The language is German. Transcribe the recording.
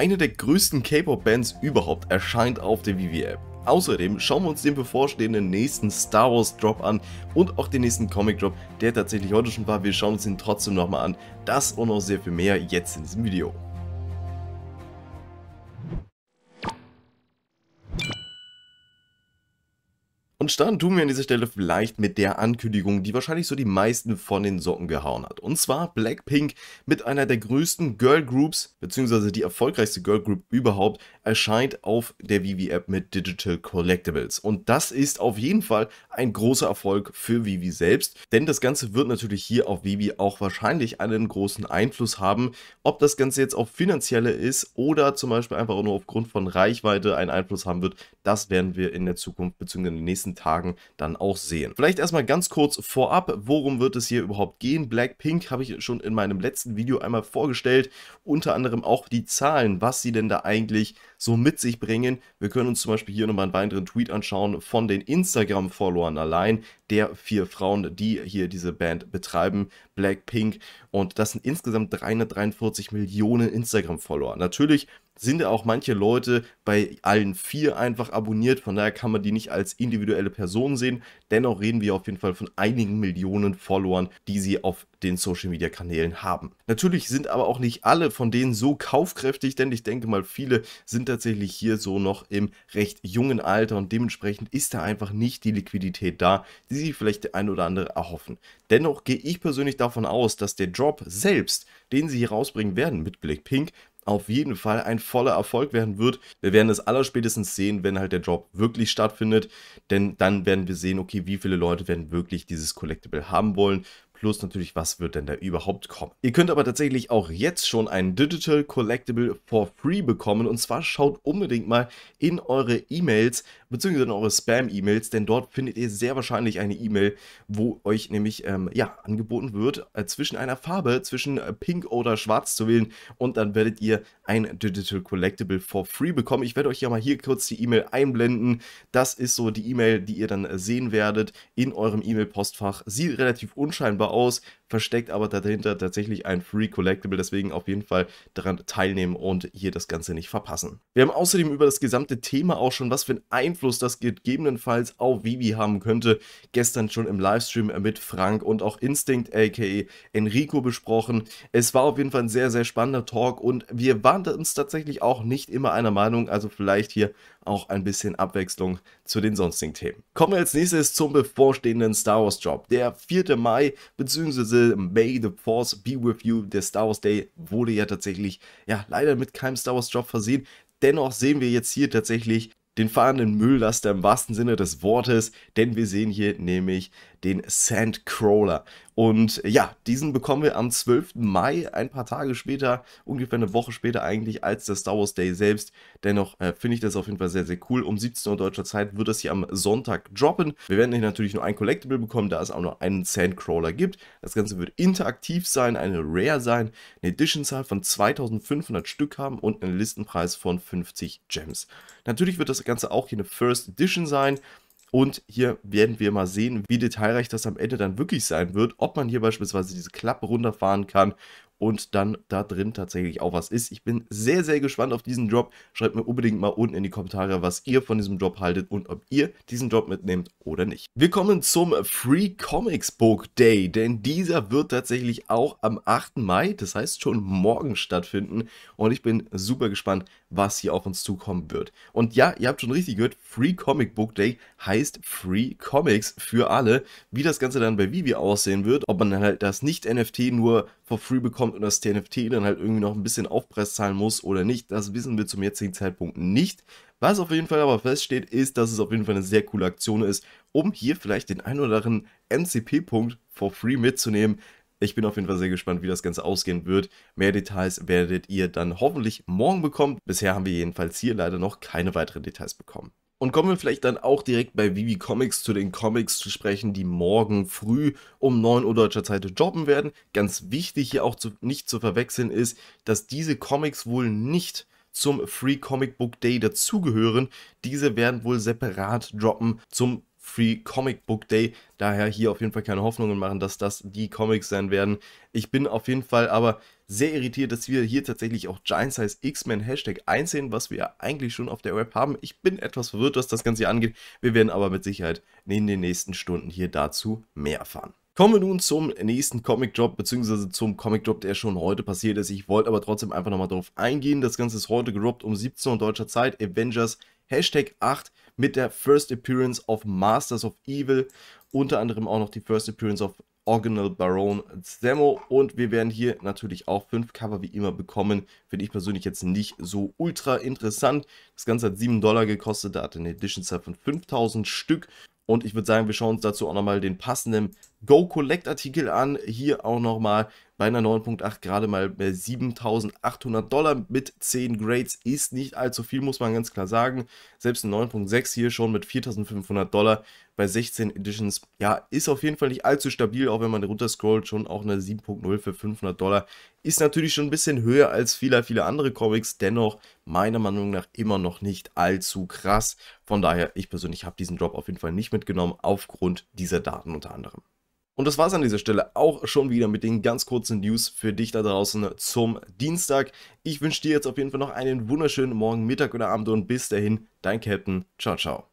Eine der größten K-Pop-Bands überhaupt erscheint auf der Vivi-App. Außerdem schauen wir uns den bevorstehenden nächsten Star Wars Drop an und auch den nächsten Comic Drop, der tatsächlich heute schon war. Wir schauen uns ihn trotzdem nochmal an. Das und noch sehr viel mehr jetzt in diesem Video. Und starten tun wir an dieser Stelle vielleicht mit der Ankündigung, die wahrscheinlich so die meisten von den Socken gehauen hat. Und zwar Blackpink mit einer der größten Girl Groups, beziehungsweise die erfolgreichste Girl Group überhaupt, erscheint auf der Vivi-App mit Digital Collectibles. Und das ist auf jeden Fall ein großer Erfolg für Vivi selbst, denn das Ganze wird natürlich hier auf Vivi auch wahrscheinlich einen großen Einfluss haben. Ob das Ganze jetzt auf finanzielle ist oder zum Beispiel einfach nur aufgrund von Reichweite einen Einfluss haben wird, das werden wir in der Zukunft bzw. in den nächsten Tagen dann auch sehen. Vielleicht erstmal ganz kurz vorab, worum wird es hier überhaupt gehen? Blackpink habe ich schon in meinem letzten Video einmal vorgestellt, unter anderem auch die Zahlen, was sie denn da eigentlich so mit sich bringen. Wir können uns zum Beispiel hier nochmal einen weiteren Tweet anschauen von den Instagram-Followern allein der vier Frauen, die hier diese Band betreiben, Blackpink. Und das sind insgesamt 343 Millionen Instagram-Follower. Natürlich sind auch manche Leute bei allen vier einfach abonniert. Von daher kann man die nicht als individuelle Person sehen. Dennoch reden wir auf jeden Fall von einigen Millionen Followern, die sie auf den Social Media Kanälen haben. Natürlich sind aber auch nicht alle von denen so kaufkräftig, denn ich denke mal, viele sind tatsächlich hier so noch im recht jungen Alter und dementsprechend ist da einfach nicht die Liquidität da, die sie vielleicht der ein oder andere erhoffen. Dennoch gehe ich persönlich davon aus, dass der Drop selbst, den sie hier rausbringen werden mit Blackpink, auf jeden Fall ein voller Erfolg werden wird. Wir werden es allerspätestens sehen, wenn halt der Drop wirklich stattfindet, denn dann werden wir sehen, okay, wie viele Leute werden wirklich dieses Collectible haben wollen, plus natürlich, was wird denn da überhaupt kommen. Ihr könnt aber tatsächlich auch jetzt schon ein Digital Collectible for free bekommen und zwar schaut unbedingt mal in eure E-Mails bzw. in eure Spam-E-Mails, denn dort findet ihr sehr wahrscheinlich eine E-Mail, wo euch nämlich ähm, ja, angeboten wird, äh, zwischen einer Farbe, zwischen äh, Pink oder Schwarz zu wählen und dann werdet ihr ein Digital Collectible for free bekommen. Ich werde euch ja mal hier kurz die E-Mail einblenden. Das ist so die E-Mail, die ihr dann äh, sehen werdet in eurem E-Mail-Postfach. Sieht relativ unscheinbar aus, versteckt aber dahinter tatsächlich ein Free Collectible, deswegen auf jeden Fall daran teilnehmen und hier das Ganze nicht verpassen. Wir haben außerdem über das gesamte Thema auch schon, was für einen Einfluss das gegebenenfalls auf Vivi haben könnte, gestern schon im Livestream mit Frank und auch Instinct aka Enrico besprochen. Es war auf jeden Fall ein sehr, sehr spannender Talk und wir waren uns tatsächlich auch nicht immer einer Meinung, also vielleicht hier auch ein bisschen Abwechslung zu den sonstigen Themen. Kommen wir als nächstes zum bevorstehenden Star Wars Drop. Der 4. Mai bzw. May the Force be with you, der Star Wars Day, wurde ja tatsächlich ja leider mit keinem Star Wars Drop versehen. Dennoch sehen wir jetzt hier tatsächlich den fahrenden Mülllaster im wahrsten Sinne des Wortes, denn wir sehen hier nämlich den Sandcrawler. Und ja, diesen bekommen wir am 12. Mai, ein paar Tage später, ungefähr eine Woche später eigentlich, als der Star Wars Day selbst. Dennoch äh, finde ich das auf jeden Fall sehr, sehr cool. Um 17 Uhr deutscher Zeit wird das hier am Sonntag droppen. Wir werden hier natürlich nur ein Collectible bekommen, da es auch nur einen Sandcrawler gibt. Das Ganze wird interaktiv sein, eine Rare sein, eine Edition-Zahl von 2500 Stück haben und einen Listenpreis von 50 Gems. Natürlich wird das Ganze auch hier eine First Edition sein. Und hier werden wir mal sehen, wie detailreich das am Ende dann wirklich sein wird, ob man hier beispielsweise diese Klappe runterfahren kann und dann da drin tatsächlich auch was ist. Ich bin sehr, sehr gespannt auf diesen Drop. Schreibt mir unbedingt mal unten in die Kommentare, was ihr von diesem Drop haltet und ob ihr diesen Drop mitnehmt oder nicht. Wir kommen zum Free Comics Book Day, denn dieser wird tatsächlich auch am 8. Mai, das heißt schon morgen stattfinden und ich bin super gespannt, was hier auf uns zukommen wird. Und ja, ihr habt schon richtig gehört, Free Comic Book Day heißt Free Comics für alle. Wie das Ganze dann bei Vivi aussehen wird, ob man dann halt das Nicht-NFT nur for free bekommt, rauskommt und das TNFT dann halt irgendwie noch ein bisschen Aufpreis zahlen muss oder nicht, das wissen wir zum jetzigen Zeitpunkt nicht. Was auf jeden Fall aber feststeht, ist, dass es auf jeden Fall eine sehr coole Aktion ist, um hier vielleicht den ein oder anderen MCP-Punkt for free mitzunehmen. Ich bin auf jeden Fall sehr gespannt, wie das Ganze ausgehen wird. Mehr Details werdet ihr dann hoffentlich morgen bekommen. Bisher haben wir jedenfalls hier leider noch keine weiteren Details bekommen. Und kommen wir vielleicht dann auch direkt bei Vivi Comics zu den Comics zu sprechen, die morgen früh um 9 Uhr deutscher Zeit droppen werden. Ganz wichtig hier auch zu, nicht zu verwechseln ist, dass diese Comics wohl nicht zum Free Comic Book Day dazugehören. Diese werden wohl separat droppen zum Free Comic Book Day. Daher hier auf jeden Fall keine Hoffnungen machen, dass das die Comics sein werden. Ich bin auf jeden Fall aber sehr irritiert, dass wir hier tatsächlich auch Giant Size X-Men Hashtag einsehen, was wir eigentlich schon auf der Web haben. Ich bin etwas verwirrt, was das Ganze hier angeht. Wir werden aber mit Sicherheit in den nächsten Stunden hier dazu mehr erfahren. Kommen wir nun zum nächsten Comic-Drop, beziehungsweise zum Comic-Drop, der schon heute passiert ist. Ich wollte aber trotzdem einfach nochmal drauf eingehen. Das Ganze ist heute gedroppt um 17 Uhr deutscher Zeit. Avengers Hashtag 8 mit der First Appearance of Masters of Evil, unter anderem auch noch die First Appearance of Organal Baron Demo und wir werden hier natürlich auch fünf Cover wie immer bekommen. Finde ich persönlich jetzt nicht so ultra interessant. Das Ganze hat 7 Dollar gekostet, da hat eine Edition zahl von 5000 Stück und ich würde sagen, wir schauen uns dazu auch nochmal den passenden Go Collect Artikel an. Hier auch nochmal bei einer 9.8 gerade mal 7800 äh, Dollar mit 10 Grades. Ist nicht allzu viel, muss man ganz klar sagen. Selbst eine 9.6 hier schon mit 4500 Dollar bei 16 Editions. Ja, ist auf jeden Fall nicht allzu stabil, auch wenn man runterscrollt. Schon auch eine 7.0 für 500 Dollar. Ist natürlich schon ein bisschen höher als viele, viele andere Comics. Dennoch, meiner Meinung nach, immer noch nicht allzu krass. Von daher, ich persönlich habe diesen Drop auf jeden Fall nicht mitgenommen, aufgrund dieser Daten unter anderem. Und das war's an dieser Stelle auch schon wieder mit den ganz kurzen News für dich da draußen zum Dienstag. Ich wünsche dir jetzt auf jeden Fall noch einen wunderschönen Morgen, Mittag oder Abend und bis dahin, dein Captain. Ciao, ciao.